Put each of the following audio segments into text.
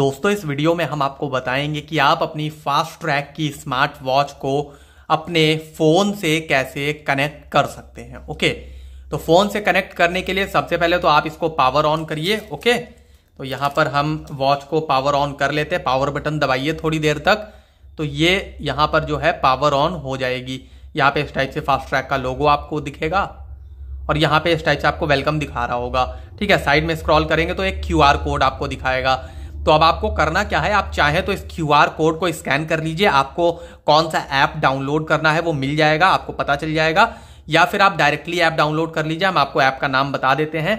दोस्तों इस वीडियो में हम आपको बताएंगे कि आप अपनी फास्ट ट्रैक की स्मार्ट वॉच को अपने फ़ोन से कैसे कनेक्ट कर सकते हैं ओके तो फ़ोन से कनेक्ट करने के लिए सबसे पहले तो आप इसको पावर ऑन करिए ओके तो यहाँ पर हम वॉच को पावर ऑन कर लेते हैं पावर बटन दबाइए थोड़ी देर तक तो ये यहाँ पर जो है पावर ऑन हो जाएगी यहाँ पे इस टाइप से फास्ट ट्रैक का लोगो आपको दिखेगा और यहाँ पे इस टाइप से आपको वेलकम दिखा रहा होगा ठीक है साइड में स्क्रॉल करेंगे तो एक क्यू कोड आपको दिखाएगा तो अब आपको करना क्या है आप चाहे तो इस क्यू कोड को स्कैन कर लीजिए आपको कौन सा ऐप डाउनलोड करना है वो मिल जाएगा आपको पता चल जाएगा या फिर आप डायरेक्टली ऐप डाउनलोड कर लीजिए हम आपको ऐप का नाम बता देते हैं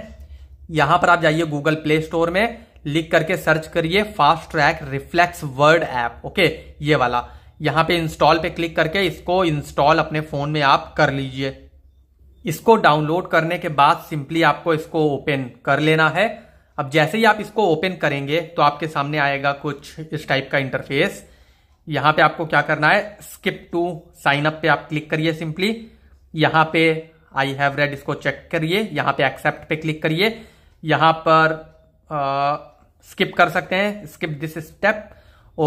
यहां पर आप जाइए गूगल प्ले स्टोर में लिख करके सर्च करिए Fastrack Reflex World app okay ये वाला यहां पे इंस्टॉल पे क्लिक करके इसको इंस्टॉल अपने फोन में आप कर लीजिए इसको डाउनलोड करने के बाद सिंपली आपको इसको ओपन कर लेना है अब जैसे ही आप इसको ओपन करेंगे तो आपके सामने आएगा कुछ इस टाइप का इंटरफेस यहां पे आपको क्या करना है स्किप टू साइन अप पे आप क्लिक करिए सिंपली यहां पे आई हैव रेड इसको चेक करिए यहां पे एक्सेप्ट पे क्लिक करिए यहां पर आ, स्किप कर सकते हैं स्किप दिस स्टेप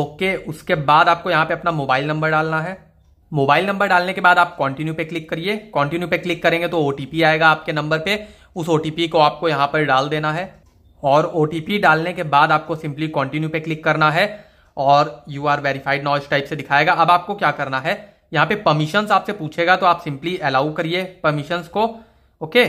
ओके उसके बाद आपको यहां पे अपना मोबाइल नंबर डालना है मोबाइल नंबर डालने के बाद आप कंटिन्यू पे क्लिक करिए कंटिन्यू पे क्लिक करेंगे तो ओटीपी आएगा आपके नंबर पे उस ओटीपी को आपको यहां पर डाल देना है और ओ डालने के बाद आपको सिंपली कॉन्टिन्यू पे क्लिक करना है और you are verified now type से दिखाएगा अब आपको क्या करना है यहाँ पे परमिशंस आपसे पूछेगा तो आप सिंपली अलाउ करिए परमिशंस को ओके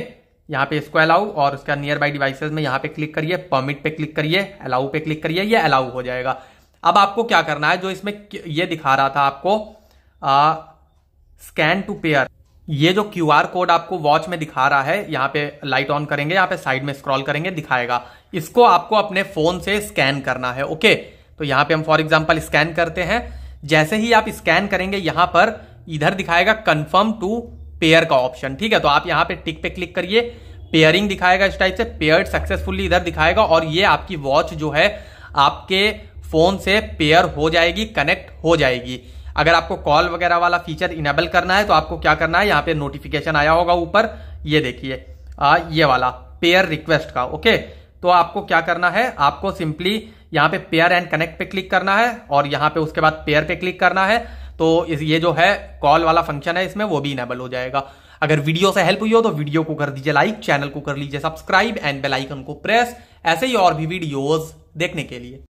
यहाँ पे इसको अलाउ और उसका नियर बाई डिवाइसेज में यहाँ पे क्लिक करिए परमिट पे क्लिक करिए अलाउ पे क्लिक करिए ये अलाउ हो जाएगा अब आपको क्या करना है जो इसमें ये दिखा रहा था आपको स्कैन टू पेयर ये जो क्यू आर कोड आपको वॉच में दिखा रहा है यहाँ पे लाइट ऑन करेंगे यहाँ पे साइड में स्क्रॉल करेंगे दिखाएगा इसको आपको अपने फोन से स्कैन करना है ओके तो यहाँ पे हम फॉर एग्जाम्पल स्कैन करते हैं जैसे ही आप स्कैन करेंगे यहाँ पर इधर दिखाएगा कन्फर्म टू पेयर का ऑप्शन ठीक है तो आप यहाँ पे टिक पे क्लिक करिए पेयरिंग दिखाएगा इस टाइप से पेयर सक्सेसफुली इधर दिखाएगा और ये आपकी वॉच जो है आपके फोन से पेयर हो जाएगी कनेक्ट हो जाएगी अगर आपको कॉल वगैरह वाला फीचर इनेबल करना है तो आपको क्या करना है यहाँ पे नोटिफिकेशन आया होगा ऊपर ये देखिए ये वाला पेयर रिक्वेस्ट का ओके तो आपको क्या करना है आपको सिंपली यहाँ पे पेयर एंड कनेक्ट पे क्लिक करना है और यहाँ पे उसके बाद पेयर पे क्लिक करना है तो इस ये जो है कॉल वाला फंक्शन है इसमें वो भी इनेबल हो जाएगा अगर वीडियो से हेल्प हुई हो तो वीडियो को कर दीजिए लाइक चैनल को कर लीजिए सब्सक्राइब एंड बेलाइकन को प्रेस ऐसे ही और भी वीडियोज देखने के लिए